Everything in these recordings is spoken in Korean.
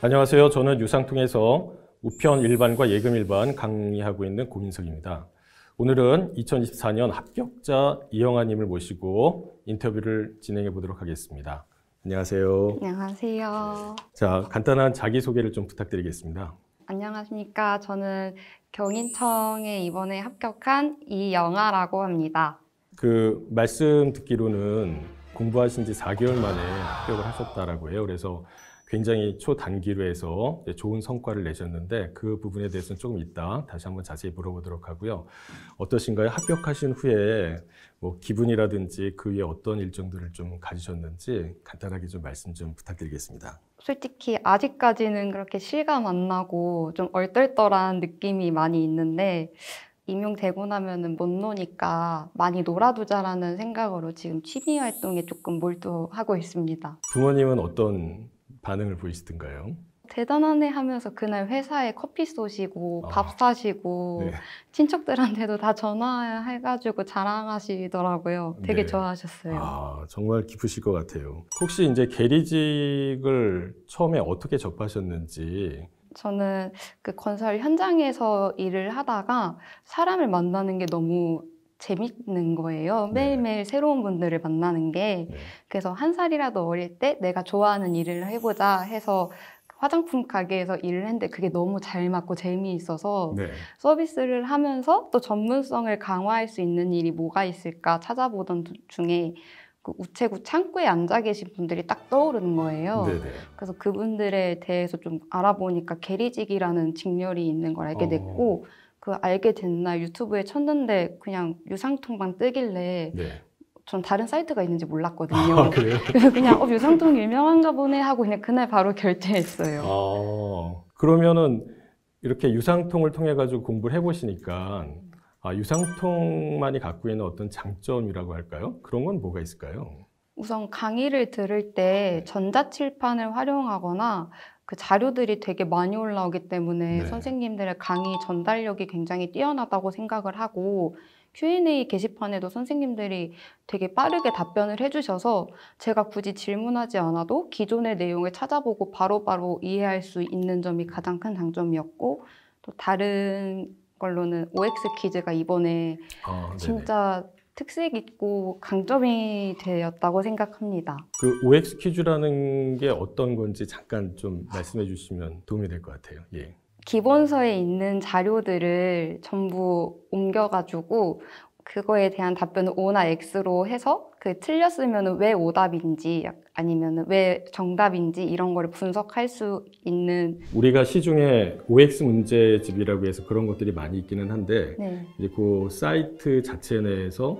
안녕하세요. 저는 유상통에서 우편 일반과 예금 일반 강의하고 있는 고민석입니다. 오늘은 2024년 합격자 이영아님을 모시고 인터뷰를 진행해 보도록 하겠습니다. 안녕하세요. 안녕하세요. 자, 간단한 자기소개를 좀 부탁드리겠습니다. 안녕하십니까. 저는 경인청에 이번에 합격한 이영아라고 합니다. 그 말씀 듣기로는 공부하신 지 4개월 만에 합격을 하셨다라고 해요. 그래서 굉장히 초단기로 해서 좋은 성과를 내셨는데 그 부분에 대해서는 조금 이따 다시 한번 자세히 물어보도록 하고요. 어떠신가요? 합격하신 후에 뭐 기분이라든지 그 위에 어떤 일정들을 좀 가지셨는지 간단하게 좀 말씀 좀 부탁드리겠습니다. 솔직히 아직까지는 그렇게 실감 안 나고 좀 얼떨떨한 느낌이 많이 있는데 임용되고 나면은 못 노니까 많이 놀아두자라는 생각으로 지금 취미 활동에 조금 몰두하고 있습니다. 부모님은 어떤 반응을 보이시던가요? 대단하네 하면서 그날 회사에 커피 쏘시고 아. 밥 사시고 네. 친척들한테도 다 전화해가지고 자랑하시더라고요. 되게 네. 좋아하셨어요. 아 정말 기쁘실 것 같아요. 혹시 이제 게리직을 처음에 어떻게 접하셨는지 저는 그 건설 현장에서 일을 하다가 사람을 만나는 게 너무 재밌는 거예요. 네. 매일매일 새로운 분들을 만나는 게. 네. 그래서 한 살이라도 어릴 때 내가 좋아하는 일을 해보자 해서 화장품 가게에서 일을 했는데 그게 너무 잘 맞고 재미있어서 네. 서비스를 하면서 또 전문성을 강화할 수 있는 일이 뭐가 있을까 찾아보던 중에 그 우체국 창구에 앉아 계신 분들이 딱 떠오르는 거예요. 네네. 네. 그래서 그분들에 대해서 좀 알아보니까 게리직이라는 직렬이 있는 걸 알게 됐고 어... 그 알게 된날 유튜브에 쳤는데 그냥 유상통방 뜨길래 네. 전 다른 사이트가 있는지 몰랐거든요. 아, 그래요? 그래서 그냥 어, 유상통 유명한가 보네 하고 그냥 그날 바로 결제했어요. 아, 그러면은 이렇게 유상통을 통해 가지고 공부를 해보시니까 아, 유상통만이 갖고 있는 어떤 장점이라고 할까요? 그런 건 뭐가 있을까요? 우선 강의를 들을 때 네. 전자칠판을 활용하거나 그 자료들이 되게 많이 올라오기 때문에 네. 선생님들의 강의 전달력이 굉장히 뛰어나다고 생각을 하고 Q&A 게시판에도 선생님들이 되게 빠르게 답변을 해주셔서 제가 굳이 질문하지 않아도 기존의 내용을 찾아보고 바로바로 바로 이해할 수 있는 점이 가장 큰 장점이었고 또 다른 걸로는 OX 퀴즈가 이번에 아, 진짜 특색 있고 강점이 되었다고 생각합니다. 그 OX 퀴즈라는 게 어떤 건지 잠깐 좀 말씀해 주시면 도움이 될 것 같아요. 예. 기본서에 있는 자료들을 전부 옮겨가지고 그거에 대한 답변을 O나 X로 해서 그 틀렸으면 왜 오답인지 아니면 왜 정답인지 이런 거를 분석할 수 있는 우리가 시중에 OX 문제집이라고 해서 그런 것들이 많이 있기는 한데 네. 이제 그 사이트 자체 내에서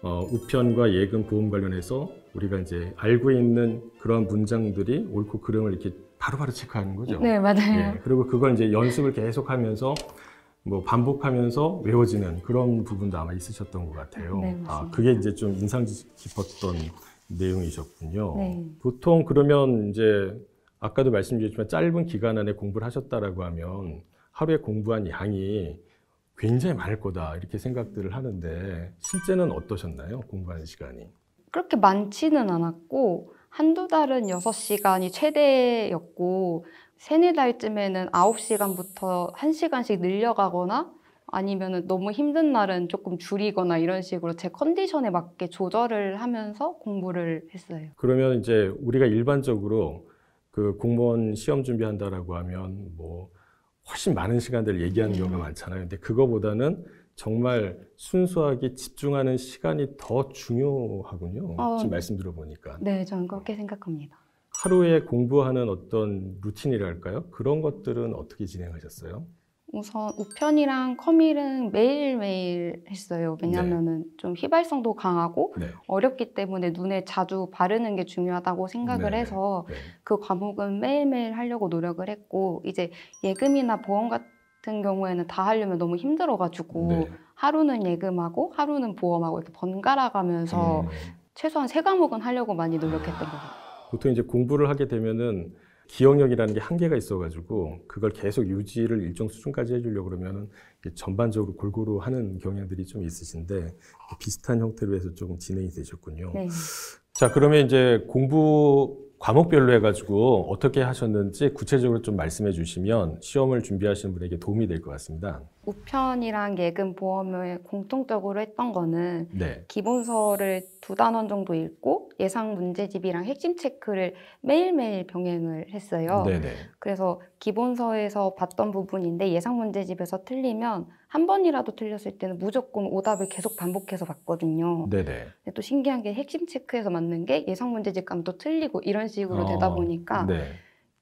어, 우편과 예금 보험 관련해서 우리가 이제 알고 있는 그런 문장들이 옳고 그름을 이렇게 바로바로 체크하는 거죠. 네, 맞아요. 예, 그리고 그걸 이제 연습을 계속하면서 뭐 반복하면서 외워지는 그런 부분도 아마 있으셨던 것 같아요. 네, 아, 맞습니다. 아, 그게 이제 좀 인상 깊었던 내용이셨군요. 네. 보통 그러면 이제 아까도 말씀드렸지만 짧은 기간 안에 공부를 하셨다라고 하면 하루에 공부한 양이 굉장히 많을 거다 이렇게 생각들을 하는데 실제는 어떠셨나요? 공부하는 시간이? 그렇게 많지는 않았고 한두 달은 여섯 시간이 최대였고 세네 달쯤에는 아홉 시간부터 한시간씩 늘려가거나 아니면 너무 힘든 날은 조금 줄이거나 이런 식으로 제 컨디션에 맞게 조절을 하면서 공부를 했어요. 그러면 이제 우리가 일반적으로 그 공무원 시험 준비한다라고 하면 뭐 훨씬 많은 시간들 얘기하는 네. 경우가 많잖아요. 근데 그거보다는 정말 순수하게 집중하는 시간이 더 중요하군요. 어, 지금 말씀 들어보니까. 네, 저는 그렇게 생각합니다. 하루에 공부하는 어떤 루틴이랄까요? 그런 것들은 어떻게 진행하셨어요? 우선 우편이랑 커밀은 매일매일 했어요. 네. 왜냐면은 네. 좀 휘발성도 강하고 네. 어렵기 때문에 눈에 자주 바르는 게 중요하다고 생각을 네. 해서 네. 그 과목은 매일매일 하려고 노력을 했고 이제 예금이나 보험 같은 경우에는 다 하려면 너무 힘들어가지고 네. 하루는 예금하고 하루는 보험하고 이렇게 번갈아 가면서 음. 최소한 세 과목은 하려고 많이 노력했던 것같요 보통 이제 공부를 하게 되면은 기억력이라는 게 한계가 있어가지고 그걸 계속 유지를 일정 수준까지 해주려고 그러면은 전반적으로 골고루 하는 경향들이 좀 있으신데 비슷한 형태로 해서 조금 진행이 되셨군요. 네. 자 그러면 이제 공부 과목별로 해가지고 어떻게 하셨는지 구체적으로 좀 말씀해 주시면 시험을 준비하시는 분에게 도움이 될 것 같습니다. 우편이랑 예금 보험을 공통적으로 했던 거는 네. 기본서를 두 단원 정도 읽고 예상 문제집이랑 핵심 체크를 매일매일 병행을 했어요. 네네. 그래서 기본서에서 봤던 부분인데 예상 문제집에서 틀리면 한 번이라도 틀렸을 때는 무조건 오답을 계속 반복해서 봤거든요. 네네. 또 신기한 게 핵심 체크에서 맞는 게 예상 문제집 감도 틀리고 이런 식으로 되다 어, 보니까 네.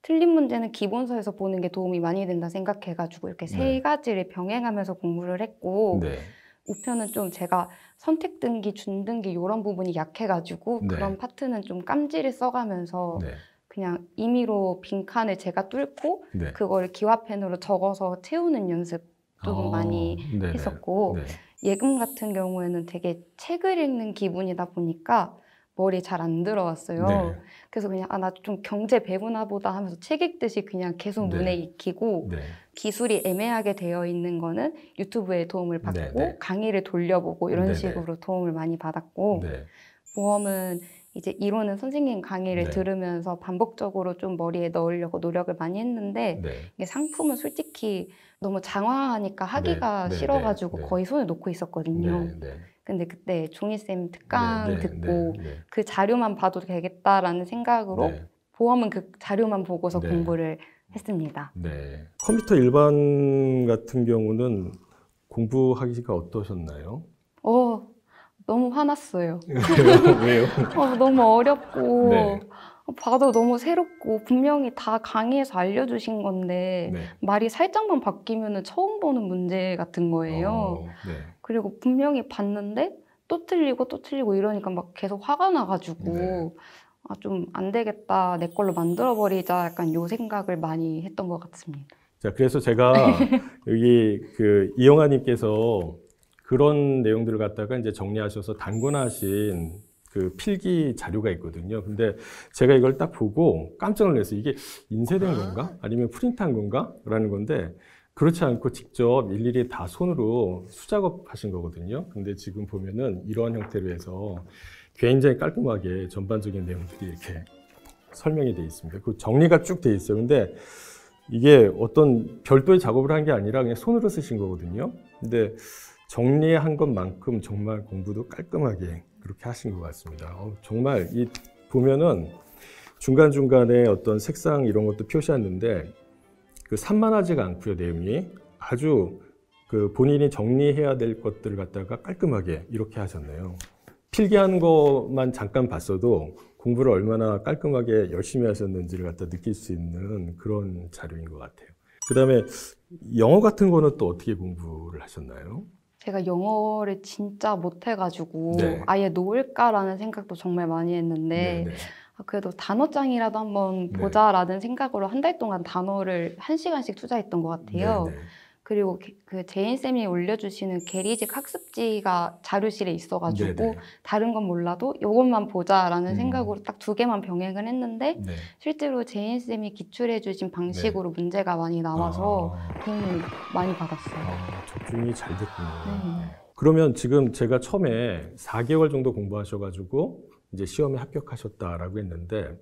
틀린 문제는 기본서에서 보는 게 도움이 많이 된다 생각해가지고 이렇게 네. 세 가지를 병행하면서 공부를 했고 네. 우편은 좀 제가 선택 등기, 준 등기 이런 부분이 약해가지고 네. 그런 파트는 좀 깜지를 써가면서 네. 그냥 임의로 빈칸을 제가 뚫고 네. 그걸 기화펜으로 적어서 채우는 연습도 아, 많이 했었고 네. 예금 같은 경우에는 되게 책을 읽는 기분이다 보니까 머리잘안 들어왔어요. 네. 그래서 그냥 아 나 좀 경제 배구나 보다 하면서 책 읽듯이 그냥 계속 네. 눈에 익히고 네. 기술이 애매하게 되어 있는 거는 유튜브에 도움을 네, 받고 네. 강의를 돌려보고 이런 식으로 도움을 많이 받았고 보험은 이제 이론은 선생님 강의를 들으면서 반복적으로 좀 머리에 넣으려고 노력을 많이 했는데 이게 상품은 솔직히 너무 장황하니까 하기가 싫어가지고 거의 손을 놓고 있었거든요. 근데 그때 종이쌤 네, 특강 네, 네, 듣고 네, 그 자료만 봐도 되겠다라는 생각으로 네. 보험은 그 자료만 보고서 네. 공부를 했습니다. 네. 컴퓨터 일반 같은 경우는 공부하기가 어떠셨나요? 어, 너무 화났어요. 왜요? 어, 너무 어렵고 네. 봐도 너무 새롭고 분명히 다 강의에서 알려주신 건데 네. 말이 살짝만 바뀌면 처음 보는 문제 같은 거예요. 어, 네. 그리고 분명히 봤는데 또 틀리고 또 틀리고 이러니까 막 계속 화가 나가지고 네. 아, 좀 안 되겠다. 내 걸로 만들어버리자. 약간 요 생각을 많이 했던 것 같습니다. 자, 그래서 제가 여기 그 이영아님께서 그런 내용들을 갖다가 이제 정리하셔서 단권하신 그 필기 자료가 있거든요. 근데 제가 이걸 딱 보고 깜짝 놀랐어요. 이게 인쇄된 아. 건가? 아니면 프린트한 건가? 라는 건데 그렇지 않고 직접 일일이 다 손으로 수작업 하신 거거든요. 근데 지금 보면은 이러한 형태로 해서 굉장히 깔끔하게 전반적인 내용들이 이렇게 설명이 되어 있습니다. 그 정리가 쭉 되어 있어요. 근데 이게 어떤 별도의 작업을 한 게 아니라 그냥 손으로 쓰신 거거든요. 근데 정리한 것만큼 정말 공부도 깔끔하게 그렇게 하신 것 같습니다. 어, 정말 이 보면은 중간중간에 어떤 색상 이런 것도 표시하는데 그 산만하지가 않고요 내용이 아주 그 본인이 정리해야 될 것들을 갖다가 깔끔하게 이렇게 하셨네요. 필기한 것만 잠깐 봤어도 공부를 얼마나 깔끔하게 열심히 하셨는지를 갖다 느낄 수 있는 그런 자료인 것 같아요. 그 다음에 영어 같은 거는 또 어떻게 공부를 하셨나요? 제가 영어를 진짜 못해가지고 네. 아예 놓을까라는 생각도 정말 많이 했는데 네네. 네. 아, 그래도 단어장이라도 한번 네. 보자라는 네. 생각으로 한 달 동안 단어를 한 시간씩 투자했던 것 같아요. 네네. 네. 그리고 그 제인 쌤이 올려주시는 게리직 학습지가 자료실에 있어가지고 네네. 네. 다른 건 몰라도 이것만 보자라는 음. 생각으로 딱 두 개만 병행을 했는데 네. 실제로 제인 쌤이 기출해주신 방식으로 네. 문제가 많이 나와서 아. 도움을 많이 받았어요. 적중이 아, 잘 됐군요. 네. 그러면 지금 제가 처음에 4개월 정도 공부하셔가지고 이제 시험에 합격하셨다라고 했는데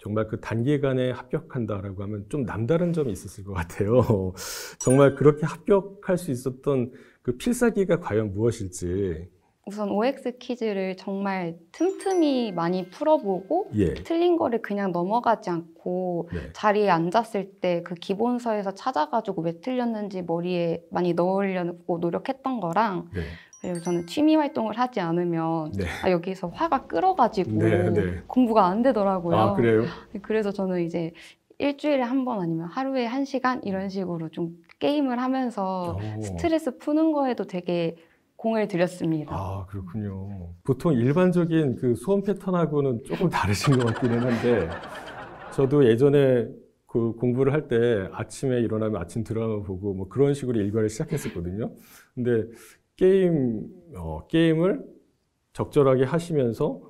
정말 그 단기간에 합격한다라고 하면 좀 남다른 점이 있었을 것 같아요. 정말 그렇게 합격할 수 있었던 그필사기가 과연 무엇일지. 우선 OX 퀴즈를 정말 틈틈이 많이 풀어보고 예. 틀린 거를 그냥 넘어가지 않고 네. 자리에 앉았을 때 그 기본서에서 찾아가지고 왜 틀렸는지 머리에 많이 넣으려고 노력했던 거랑 네. 그리고 저는 취미 활동을 하지 않으면 네. 아, 여기서 화가 끓어가지고 네, 네. 공부가 안 되더라고요. 아, 그래요? 네, 그래서 저는 이제 일주일에 한 번 아니면 하루에 한 시간 이런 음. 식으로 좀 게임을 하면서 오. 스트레스 푸는 거에도 되게 공을 들였습니다. 아, 그렇군요. 보통 일반적인 그 수험 패턴하고는 조금 다르신 것 같기는 한데, 저도 예전에 그 공부를 할 때 아침에 일어나면 아침 드라마 보고 뭐 그런 식으로 일과를 시작했었거든요. 근데 게임 어, 게임을 적절하게 하시면서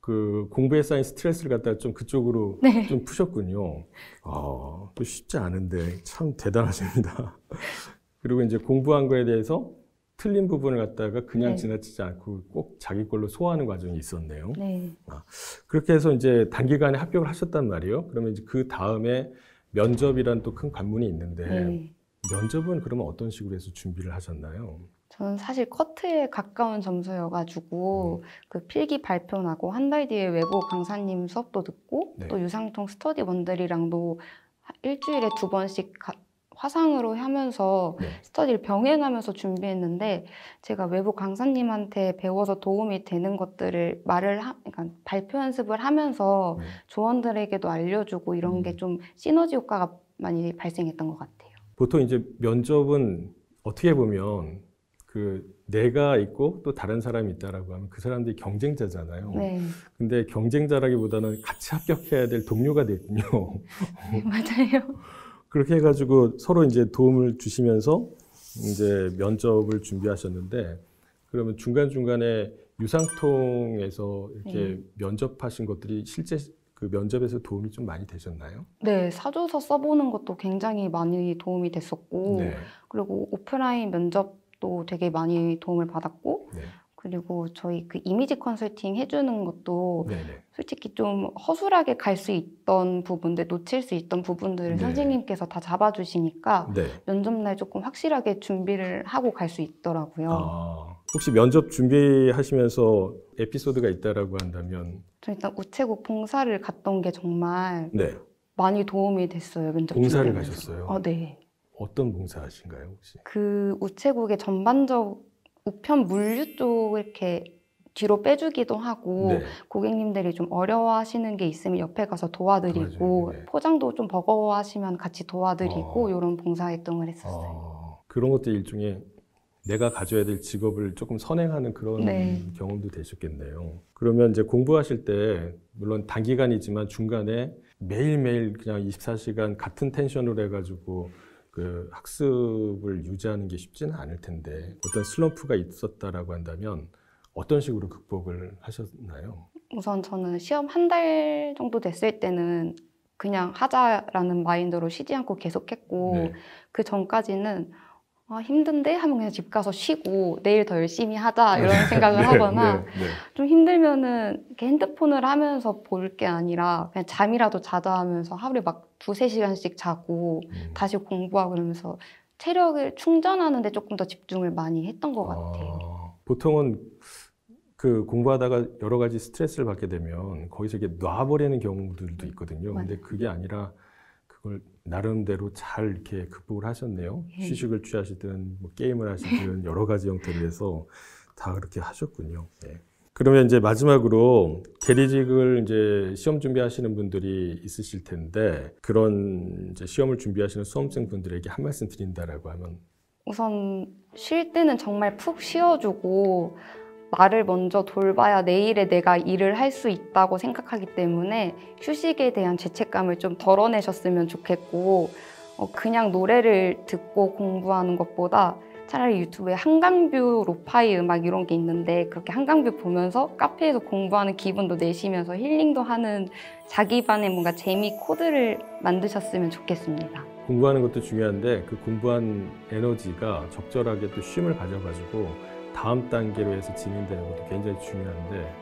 그 공부에 쌓인 스트레스를 갖다 가좀 그쪽으로 네. 좀 푸셨군요. 아, 또 쉽지 않은데 참 대단하십니다. 그리고 이제 공부한 거에 대해서 틀린 부분을 갖다가 그냥 네. 지나치지 않고 꼭 자기 걸로 소화하는 과정이 있었네요. 네. 아, 그렇게 해서 이제 단기간에 합격을 하셨단 말이에요. 그러면 이제 그 다음에 면접이란 또 큰 관문이 있는데 네. 면접은 그러면 어떤 식으로 해서 준비를 하셨나요? 저는 사실 커트에 가까운 점수여가지고 음. 그 필기 발표 나고 한 달 뒤에 외고 강사님 수업도 듣고 네. 또 유상통 스터디원들이랑도 일주일에 두 번씩 가, 화상으로 하면서 네. 스터디를 병행하면서 준비했는데 제가 외부 강사님한테 배워서 도움이 되는 것들을 말을 하, 그러니까 발표 연습을 하면서 네. 조원들에게도 알려주고 이런 음. 게좀 시너지 효과가 많이 발생했던 것 같아요. 보통 이제 면접은 어떻게 보면 그 내가 있고 또 다른 사람이 있다라고 하면 그 사람들이 경쟁자잖아요. 네. 근데 경쟁자라기보다는 같이 합격해야 될 동료가 되군요. 네, 맞아요. 그렇게 해가지고 서로 이제 도움을 주시면서 이제 면접을 준비하셨는데 그러면 중간 중간에 유상통에서 이렇게 네. 면접하신 것들이 실제 그 면접에서 도움이 좀 많이 되셨나요? 네, 사조서 써보는 것도 굉장히 많이 도움이 됐었고, 네. 그리고 오프라인 면접 것 되게 많이 도움을 받았고 네. 그리고 저희 그 이미지 컨설팅 해주는 것도 네네. 네. 솔직히 좀 허술하게 갈 수 있던 부분들, 놓칠 수 있던 부분들을 네네. 선생님께서 다 잡아주시니까 네. 면접날 조금 확실하게 준비를 하고 갈 수 있더라고요. 아, 혹시 면접 준비하시면서 에피소드가 있다라고 한다면? 저 일단 우체국 봉사를 갔던 게 정말 네. 많이 도움이 됐어요. 면접 봉사를 준비하면서. 가셨어요? 아, 네. 어떤 봉사하신가요 혹시? 그 우체국의 전반적 우편 물류 쪽 이렇게 뒤로 빼주기도 하고 네. 고객님들이 좀 어려워하시는 게 있으면 옆에 가서 도와드리고 네. 포장도 좀 버거워하시면 같이 도와드리고 어. 아. 이런 봉사활동을 했었어요. 어. 그런 것도 일종의 내가 가져야 될 직업을 조금 선행하는 그런 네. 경험도 되셨겠네요. 그러면 이제 공부하실 때 물론 단기간이지만 중간에 매일매일 그냥 24시간 같은 텐션으로 해가지고 그 학습을 유지하는 게 쉽지는 않을 텐데 어떤 슬럼프가 있었다라고 한다면 어떤 식으로 극복을 하셨나요? 우선 저는 시험 한 달 정도 됐을 때는 그냥 하자라는 마인드로 쉬지 않고 계속했고 네. 그 전까지는 아, 힘든데 하면 그냥 집 가서 쉬고 내일 더 열심히 하자 네. 이런 생각을 네, 하거나 네, 네. 좀 힘들면은 핸드폰을 하면서 볼 게 아니라 그냥 잠이라도 자다 하면서 하루에 막 두세 시간씩 자고 음. 다시 공부하고 그러면서 체력을 충전하는데 조금 더 집중을 많이 했던 것 같아요. 아, 보통은 그 공부하다가 여러 가지 스트레스를 받게 되면 거기서 이렇게 놔버리는 경우들도 있거든요. 맞아요. 근데 그게 아니라 그걸 나름대로 잘 이렇게 극복을 하셨네요. 예. 휴식을 취하시든 뭐 게임을 하시든 여러 가지 형태로 해서 다 그렇게 하셨군요. 네. 그러면 이제 마지막으로 대리직을 이제 시험 준비하시는 분들이 있으실 텐데 그런 이제 시험을 준비하시는 수험생 분들에게 한 말씀 드린다라고 하면 우선 쉴 때는 정말 푹 쉬어주고 나를 먼저 돌봐야 내일에 내가 일을 할 수 있다고 생각하기 때문에 휴식에 대한 죄책감을 좀 덜어내셨으면 좋겠고 어, 그냥 노래를 듣고 공부하는 것보다 차라리 유튜브에 한강뷰 로파이 음악 이런 게 있는데 그렇게 한강뷰 보면서 카페에서 공부하는 기분도 내시면서 힐링도 하는 자기만의 뭔가 재미 코드를 만드셨으면 좋겠습니다. 공부하는 것도 중요한데 그 공부한 에너지가 적절하게 또 쉼을 가져가지고 다음 단계로 해서 진행되는 것도 굉장히 중요한데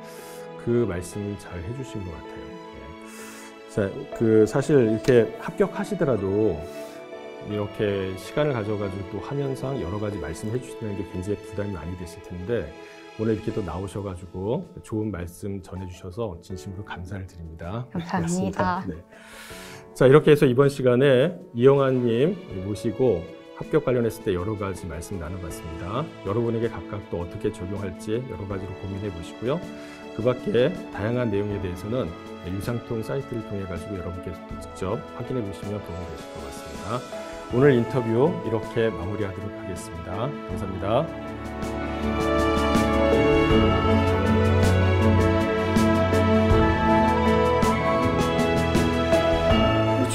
그 말씀을 잘 해주신 것 같아요. 예. 자, 그 사실 이렇게 합격하시더라도 이렇게 시간을 가져가지고 또 화면상 여러 가지 말씀해 주시는 게 굉장히 부담이 많이 되실 텐데 오늘 이렇게 또 나오셔가지고 좋은 말씀 전해주셔서 진심으로 감사를 드립니다. 감사합니다. 네. 자 이렇게 해서 이번 시간에 이영환님 모시고 합격 관련했을 때 여러 가지 말씀 나눠봤습니다. 여러분에게 각각 또 어떻게 적용할지 여러 가지로 고민해 보시고요. 그 밖에 다양한 내용에 대해서는 유상통 사이트를 통해 가지고 여러분께서 직접 확인해 보시면 도움이 되실 것 같습니다. 오늘 인터뷰 이렇게 마무리하도록 하겠습니다 감사합니다.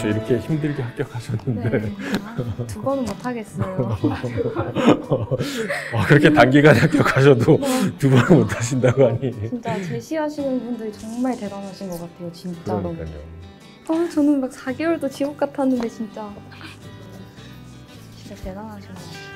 그래 이렇게 힘들게 합격하셨는데 네. 아, 두 번은 못 하겠어요. 아, 그렇게 단기간 합격하셔도 네. 두 번은 못 하신다고 하니 진짜 제시하시는 분들이 정말 대단하신 것 같아요, 진짜로. 아, 저는 막 4개월도 지옥 같았는데 진짜 진짜 대단하신 것 같아요.